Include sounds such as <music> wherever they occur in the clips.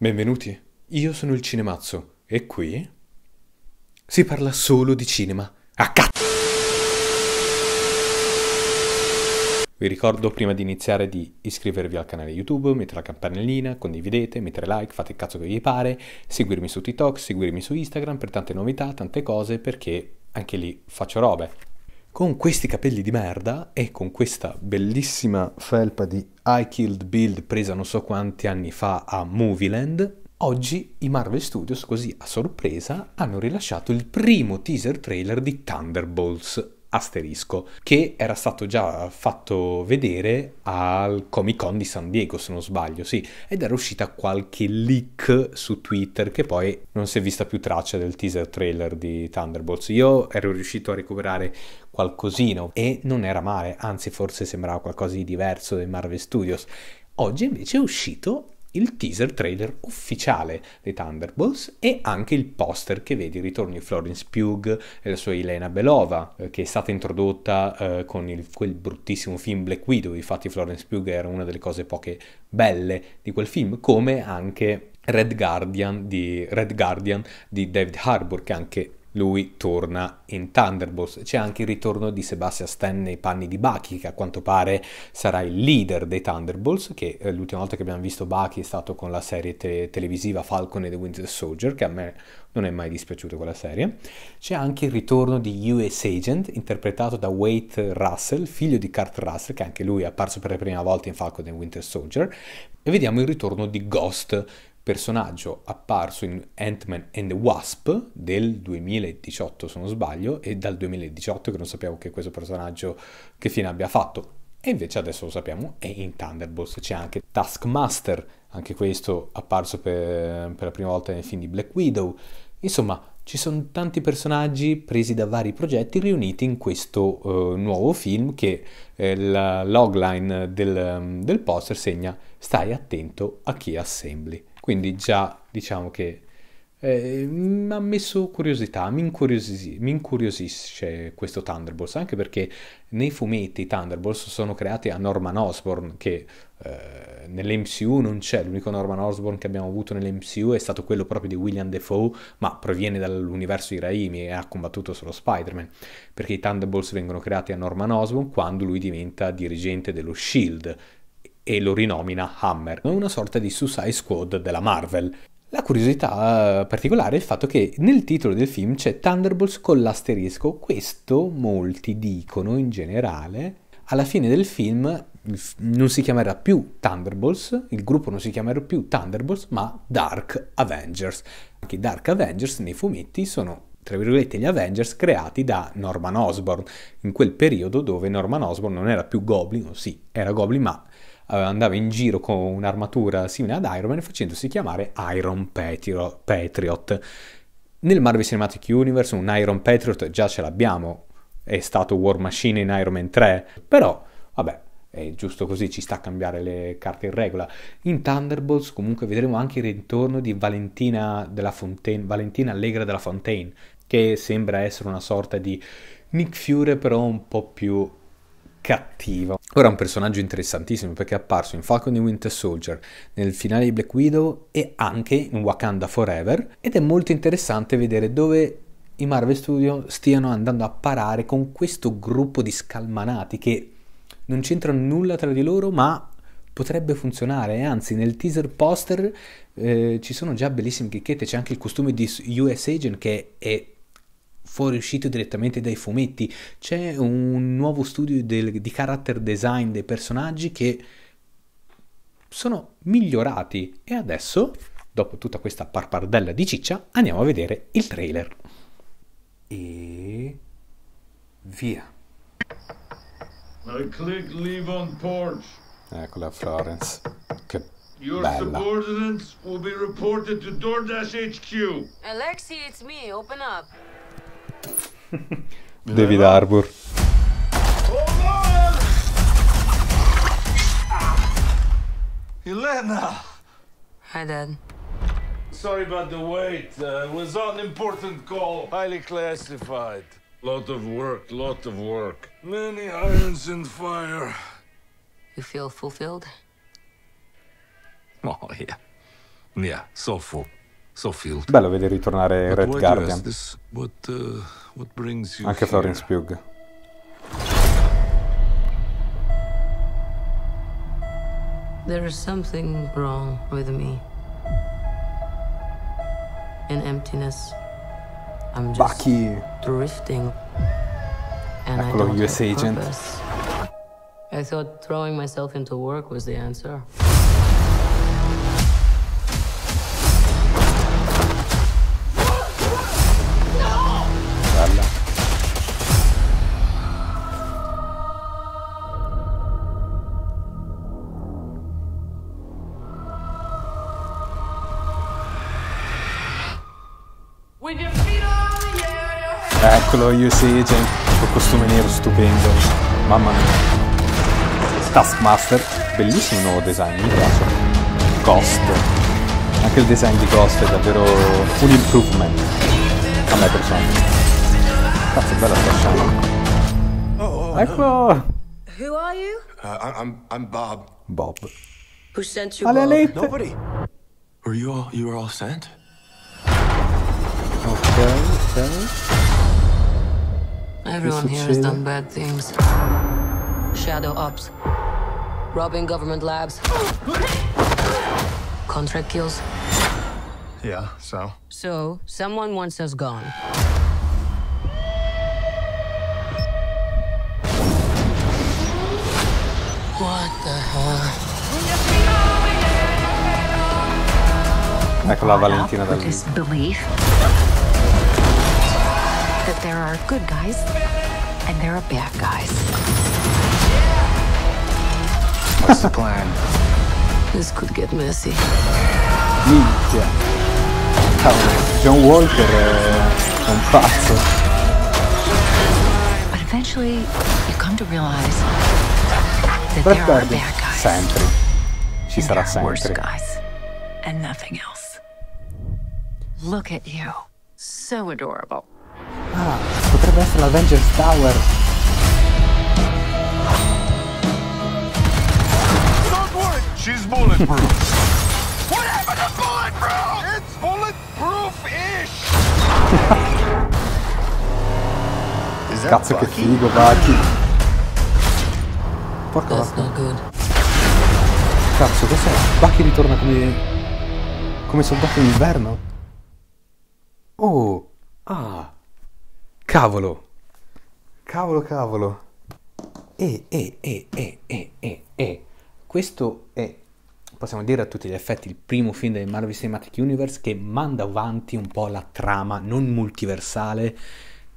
Benvenuti, io sono il Cinemazzo e qui si parla solo di cinema. A cazzo! Vi ricordo prima di iniziare di iscrivervi al canale YouTube, mettere la campanellina, condividete, mettere like, fate il cazzo che vi pare, seguirmi su TikTok, seguirmi su Instagram per tante novità, tante cose, perché anche lì faccio robe con questi capelli di merda e con questa bellissima felpa di I Killed Build presa non so quanti anni fa a Movieland, oggi i Marvel Studios, così a sorpresa, hanno rilasciato il primo teaser trailer di Thunderbolts, asterisco, che era stato già fatto vedere al Comic Con di San Diego, se non sbaglio, sì, ed era uscita qualche leak su Twitter che poi non si è vista più traccia del teaser trailer di Thunderbolts. Io ero riuscito a recuperare qualcosina e non era male, anzi forse sembrava qualcosa di diverso dai Marvel Studios. Oggi invece è uscito il teaser trailer ufficiale dei Thunderbolts e anche il poster che vedi ritorni Florence Pugh e la sua Elena Belova eh, che è stata introdotta eh, con il, quel bruttissimo film Black Widow infatti Florence Pugh era una delle cose poche belle di quel film come anche Red Guardian di, Red Guardian di David Harbour che anche lui torna in Thunderbolts. C'è anche il ritorno di Sebastian Stan nei panni di Bucky, che a quanto pare sarà il leader dei Thunderbolts, che eh, l'ultima volta che abbiamo visto Bucky è stato con la serie te televisiva Falcon e The Winter Soldier, che a me non è mai dispiaciuto quella serie. C'è anche il ritorno di US Agent, interpretato da Wade Russell, figlio di Kurt Russell, che anche lui è apparso per la prima volta in Falcon e Winter Soldier. E vediamo il ritorno di Ghost, personaggio apparso in Ant-Man and the Wasp del 2018 se non sbaglio e dal 2018 che non sappiamo che questo personaggio che fine abbia fatto e invece adesso lo sappiamo è in Thunderbolts c'è anche Taskmaster anche questo apparso per, per la prima volta nel film di Black Widow insomma ci sono tanti personaggi presi da vari progetti riuniti in questo eh, nuovo film che eh, la logline del, del poster segna stai attento a chi assembli. Quindi già diciamo che eh, mi ha messo curiosità, mi, incuriosi- incuriosisce questo Thunderbolts, anche perché nei fumetti i Thunderbolts sono creati a Norman Osborn, che eh, nell'MCU non c'è, l'unico Norman Osborn che abbiamo avuto nell'MCU è stato quello proprio di William Defoe, ma proviene dall'universo di Raimi e ha combattuto solo Spider-Man, perché i Thunderbolts vengono creati a Norman Osborn quando lui diventa dirigente dello SHIELD, e lo rinomina Hammer, una sorta di Suicide Squad della Marvel. La curiosità eh, particolare è il fatto che nel titolo del film c'è Thunderbolts con l'asterisco, questo molti dicono in generale, alla fine del film non si chiamerà più Thunderbolts, il gruppo non si chiamerà più Thunderbolts, ma Dark Avengers. Anche i Dark Avengers nei fumetti sono tra virgolette gli Avengers creati da Norman Osborn, in quel periodo dove Norman Osborn non era più Goblin, sì, era Goblin, ma andava in giro con un'armatura simile ad Iron Man facendosi chiamare Iron Petiro, Patriot. Nel Marvel Cinematic Universe un Iron Patriot già ce l'abbiamo, è stato War Machine in Iron Man 3, però vabbè, è giusto così, ci sta a cambiare le carte in regola. In Thunderbolts comunque vedremo anche il ritorno di Valentina, della Fontaine, Valentina Allegra della Fontaine, che sembra essere una sorta di Nick Fury però un po' più cattivo. Ora è un personaggio interessantissimo perché è apparso in Falcon e Winter Soldier, nel finale di Black Widow e anche in Wakanda Forever ed è molto interessante vedere dove i Marvel Studios stiano andando a parare con questo gruppo di scalmanati che non c'entrano nulla tra di loro ma potrebbe funzionare, anzi nel teaser poster eh, ci sono già bellissime chicchette, c'è anche il costume di US Agent che è fuoriuscito direttamente dai fumetti. C'è un nuovo studio del, di character design dei personaggi che sono migliorati e adesso, dopo tutta questa parpardella di ciccia, andiamo a vedere il trailer. E via. I click leave on porch. Eccola Florence. Che Your Bella. subordinates will be reported to DoorDash HQ. Alexi, it's me. Open up. <laughs> David Harbour. Elena! Hi, Dad. Sorry about the wait. Uh, it was an important call. Highly classified. Lot of work, lot of work. Many irons in fire. You feel fulfilled? Oh, yeah. Yeah, so full. Bello vedere ritornare Red Guardian. Uh, Anche Florence Pugh. There is something wrong with me. In emptiness, I'm just Bucky. drifting. And Eccolo, I don't US have agent. Purpose. I thought throwing myself into work was the answer. Eccolo, US Agent, col costume nero stupendo. Mamma mia. Taskmaster, bellissimo nuovo design, mi piace. Ghost. Anche il design di Ghost è davvero un improvement. A me personalmente. Cazzo, bella sta scena. Oh, oh, oh. Eccolo! Chi sei? Sono Bob. Bob. Who sent you? Alla Bob? Nobody. Were you all Everyone here has done bad things. Shadow ops. Robbing government labs. Contract kills. Yeah, so? So, someone wants us gone. What the hell? Eccola Valentina da This belief that there are good guys and there are bad guys. What's the plan? This could get messy. Minchia. John Walker è un pazzo. But eventually you come to realize that there are bad guys. Sempre. Ci sarà sempre. guys and nothing else. Look at you. So adorable. Ah, potrebbe essere la Vengeance Tower. Don't worry, she's bulletproof. <laughs> what happened to bulletproof? It's bulletproof-ish. <laughs> Cazzo che figo, <laughs> Bucky. Porca vacca. Cazzo, cos'è? Bucky ritorna come... come soldato in inverno? Oh, ah. Cavolo! Cavolo, cavolo! E, e, e, e, e, e, e. Questo è, possiamo dire a tutti gli effetti, il primo film del Marvel Cinematic Universe che manda avanti un po' la trama non multiversale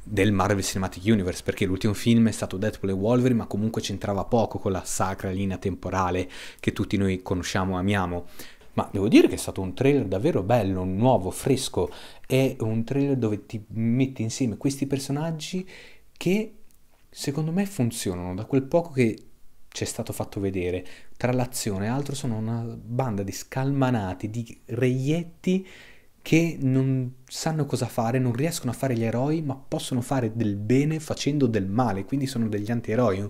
del Marvel Cinematic Universe, perché l'ultimo film è stato Deadpool e Wolverine, ma comunque c'entrava poco con la sacra linea temporale che tutti noi conosciamo e amiamo ma devo dire che è stato un trailer davvero bello, nuovo, fresco, è un trailer dove ti metti insieme questi personaggi che secondo me funzionano da quel poco che ci è stato fatto vedere. Tra l'azione e altro sono una banda di scalmanati, di reietti che non sanno cosa fare, non riescono a fare gli eroi, ma possono fare del bene facendo del male, quindi sono degli anti-eroi,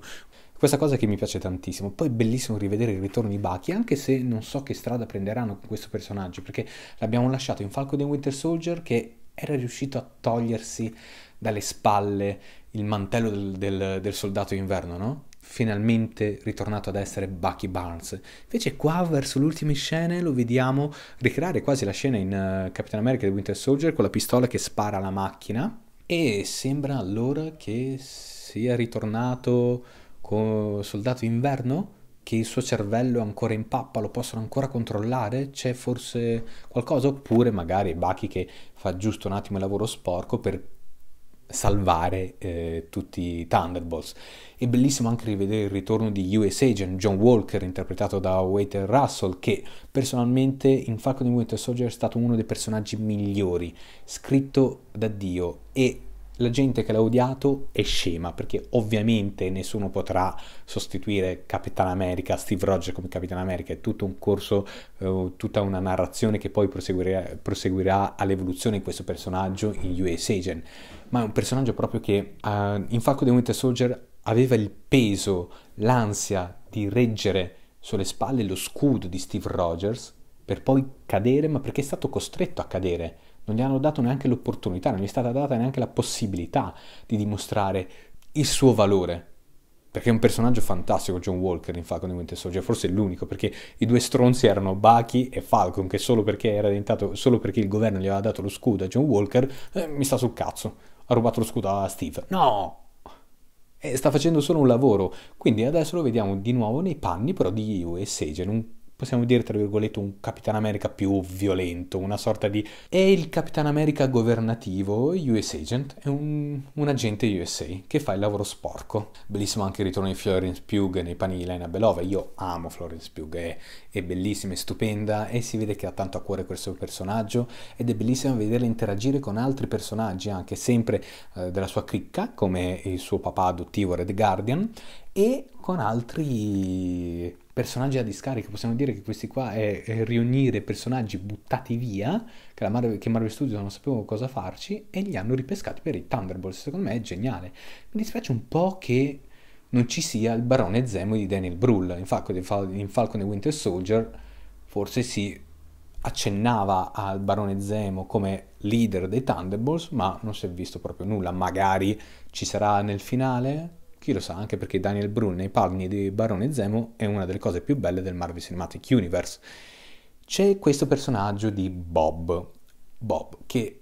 questa cosa che mi piace tantissimo. Poi è bellissimo rivedere il ritorno di Bucky, anche se non so che strada prenderanno con questo personaggio, perché l'abbiamo lasciato in Falcon e Winter Soldier che era riuscito a togliersi dalle spalle il mantello del, del, del soldato inverno, no? finalmente ritornato ad essere Bucky Barnes. Invece qua verso le ultime scene lo vediamo ricreare quasi la scena in uh, Captain America e Winter Soldier con la pistola che spara alla macchina e sembra allora che sia ritornato soldato inverno che il suo cervello è ancora in pappa, lo possono ancora controllare? C'è forse qualcosa? Oppure magari Baki che fa giusto un attimo il lavoro sporco per salvare eh, tutti i Thunderbolts. È bellissimo anche rivedere il ritorno di US Agent John Walker interpretato da Walter Russell che personalmente in Falcon and Winter Soldier è stato uno dei personaggi migliori, scritto da Dio e la gente che l'ha odiato è scema, perché ovviamente nessuno potrà sostituire Capitan America, Steve Rogers come Capitan America, è tutto un corso, eh, tutta una narrazione che poi proseguirà, proseguirà all'evoluzione di questo personaggio in US Agent, ma è un personaggio proprio che eh, in Falco the Winter Soldier aveva il peso, l'ansia di reggere sulle spalle lo scudo di Steve Rogers per poi cadere, ma perché è stato costretto a cadere non gli hanno dato neanche l'opportunità, non gli è stata data neanche la possibilità di dimostrare il suo valore. Perché è un personaggio fantastico John Walker in Falcon e Winter Soldier, forse è l'unico, perché i due stronzi erano Bucky e Falcon, che solo perché, era diventato, solo perché il governo gli aveva dato lo scudo a John Walker, eh, mi sta sul cazzo, ha rubato lo scudo a Steve. No! E sta facendo solo un lavoro, quindi adesso lo vediamo di nuovo nei panni però di US Agent, un possiamo dire tra virgolette un Capitan America più violento, una sorta di... È il Capitan America governativo, US Agent, è un, un agente USA che fa il lavoro sporco. Bellissimo anche il ritorno di Florence Pugh nei panni di Lena Belova, io amo Florence Pugh, è, è bellissima, è stupenda e si vede che ha tanto a cuore questo personaggio ed è bellissimo vederla interagire con altri personaggi, anche sempre eh, della sua cricca, come il suo papà adottivo Red Guardian, e con altri personaggi da discarica, possiamo dire che questi qua è, è riunire personaggi buttati via, che, Marvel, che Marvel Studios non sapevano cosa farci, e li hanno ripescati per i Thunderbolts, secondo me è geniale. Mi dispiace un po' che non ci sia il barone Zemo di Daniel Brühl, in Falcon, in Falcon e Winter Soldier forse si accennava al barone Zemo come leader dei Thunderbolts, ma non si è visto proprio nulla, magari ci sarà nel finale, chi lo sa, anche perché Daniel Brühl nei panni di Barone Zemo è una delle cose più belle del Marvel Cinematic Universe. C'è questo personaggio di Bob, Bob che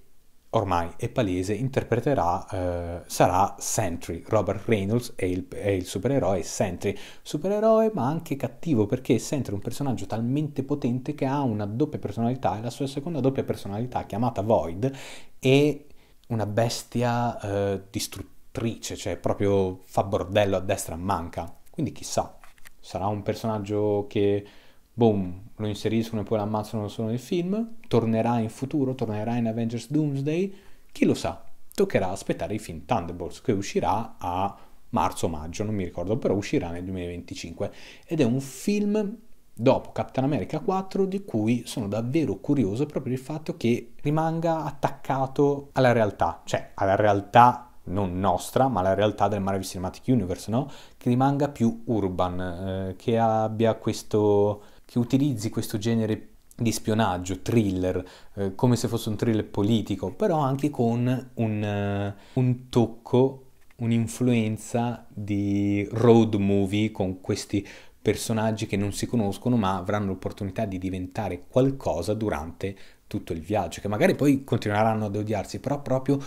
ormai è palese, interpreterà, eh, sarà Sentry. Robert Reynolds è il, è il, supereroe Sentry. Supereroe ma anche cattivo perché Sentry è un personaggio talmente potente che ha una doppia personalità e la sua seconda doppia personalità chiamata Void è una bestia eh, distruttiva attrice, cioè proprio fa bordello a destra e manca. Quindi chissà, sarà un personaggio che, boom, lo inseriscono e poi lo ammazzano solo nel film, tornerà in futuro, tornerà in Avengers Doomsday, chi lo sa, toccherà aspettare il film Thunderbolts che uscirà a marzo-maggio, non mi ricordo, però uscirà nel 2025 ed è un film dopo Captain America 4 di cui sono davvero curioso proprio il fatto che rimanga attaccato alla realtà, cioè alla realtà non nostra, ma la realtà del Marvel Cinematic Universe, no? Che rimanga più urban, eh, che abbia questo... che utilizzi questo genere di spionaggio, thriller, eh, come se fosse un thriller politico, però anche con un, uh, un tocco, un'influenza di road movie con questi personaggi che non si conoscono ma avranno l'opportunità di diventare qualcosa durante tutto il viaggio, che magari poi continueranno ad odiarsi, però proprio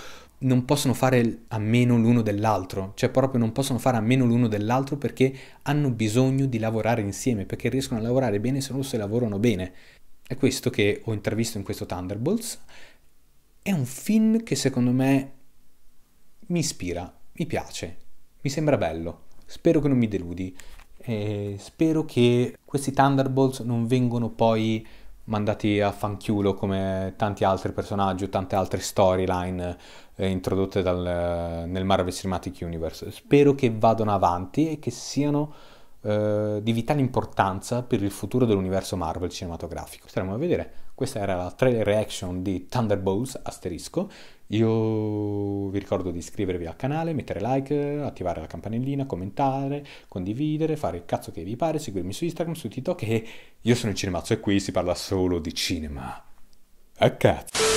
non possono fare a meno l'uno dell'altro, cioè proprio non possono fare a meno l'uno dell'altro perché hanno bisogno di lavorare insieme, perché riescono a lavorare bene solo se lavorano bene. È questo che ho intravisto in questo Thunderbolts. È un film che secondo me mi ispira, mi piace, mi sembra bello. Spero che non mi deludi. Eh, spero che questi Thunderbolts non vengano poi mandati a fanchiulo come tanti altri personaggi o tante altre storyline eh, introdotte dal, eh, nel Marvel Cinematic Universe. Spero che vadano avanti e che siano eh, di vitale importanza per il futuro dell'universo Marvel cinematografico. Staremo a vedere. Questa era la trailer reaction di Thunderbolts asterisco io vi ricordo di iscrivervi al canale, mettere like, attivare la campanellina, commentare, condividere, fare il cazzo che vi pare, seguirmi su Instagram, su TikTok e io sono il Cinemazzo e qui si parla solo di cinema. A cazzo!